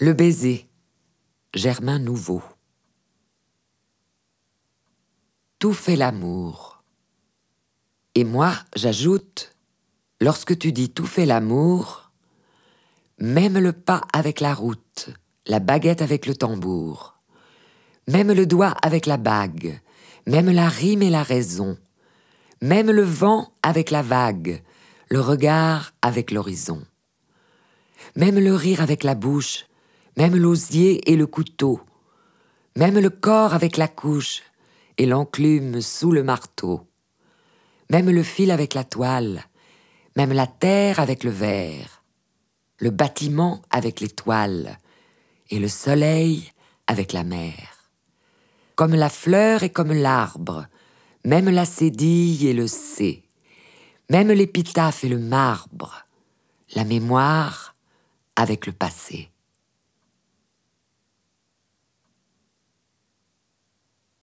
Le baiser, germain nouveau. Tout fait l'amour. Et moi, j'ajoute, lorsque tu dis tout fait l'amour, même le pas avec la route, la baguette avec le tambour, même le doigt avec la bague, même la rime et la raison, même le vent avec la vague, le regard avec l'horizon, même le rire avec la bouche, même l'osier et le couteau, même le corps avec la couche et l'enclume sous le marteau, même le fil avec la toile, même la terre avec le verre, le bâtiment avec l'étoile, et le soleil avec la mer. Comme la fleur et comme l'arbre, même la cédille et le C, même l'épitaphe et le marbre, la mémoire avec le passé.